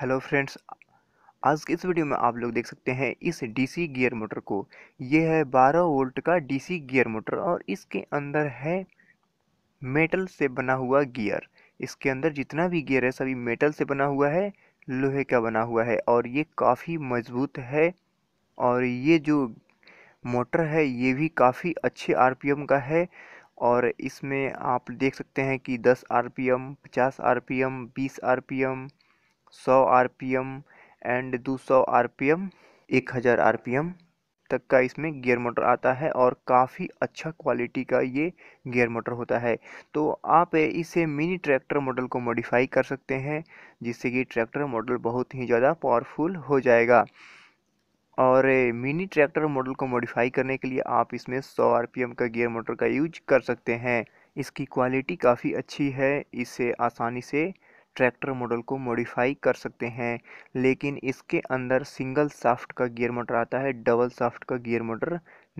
hello friends आज के इस वीडियो में आप लोग देख सकते हैं इस डीसी गियर मोटर को ये है 12 वोल्ट का डीसी गियर मोटर और इसके अंदर है मेटल से बना हुआ गियर इसके अंदर जितना भी गियर है सभी मेटल से बना हुआ है लोहे का बना हुआ है और ये काफ़ी मजबूत है और ये जो मोटर है ये भी काफ़ी अच्छे आर का है और इसमें आप देख सकते हैं कि 10 RPM, 50 RPM, 20 RPM P M and दो सौ आर पी एम एक हज़ार आर पी एम तक का इसमें गियर मोटर आता है और काफ़ी अच्छा क्वालिटी का ये गियर मोटर होता है तो आप इसे मिनी ट्रैक्टर मॉडल को मॉडिफाई कर सकते हैं जिससे कि ट्रैक्टर मॉडल बहुत ही ज़्यादा पावरफुल हो जाएगा और मिनी ट्रैक्टर मॉडल को मॉडिफाई करने के लिए आप इसमें 100 एम का गियर मोटर का यूज कर सकते हैं इसकी क्वालिटी काफ़ी अच्छी है इसे आसानी से ट्रैक्टर मॉडल को मॉडिफाई कर सकते हैं लेकिन इसके अंदर सिंगल साफ्ट का गियर मोटर आता है डबल साफ्ट का गियर मोटर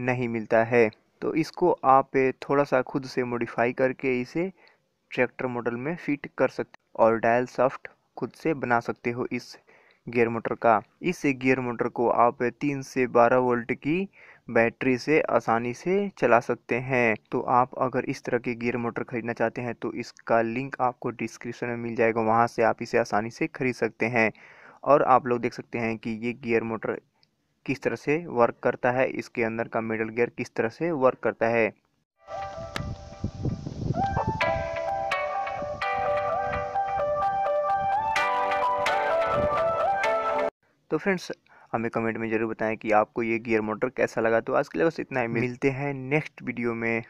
नहीं मिलता है तो इसको आप थोड़ा सा खुद से मॉडिफाई करके इसे ट्रैक्टर मॉडल में फिट कर सकते और डायल साफ्ट खुद से बना सकते हो इस गियर मोटर का इस गियर मोटर को आप तीन से बारह वोल्ट की बैटरी से आसानी से चला सकते हैं तो आप अगर इस तरह के गियर मोटर खरीदना चाहते हैं तो इसका लिंक आपको डिस्क्रिप्शन में मिल जाएगा वहाँ से आप इसे आसानी से खरीद सकते हैं और आप लोग देख सकते हैं कि ये गियर मोटर किस तरह से वर्क करता है इसके अंदर का मिडल गियर किस तरह से वर्क करता है तो फ्रेंड्स हमें कमेंट में ज़रूर बताएं कि आपको ये गियर मोटर कैसा लगा तो आज के लिए बस इतना ही मिलते हैं नेक्स्ट वीडियो में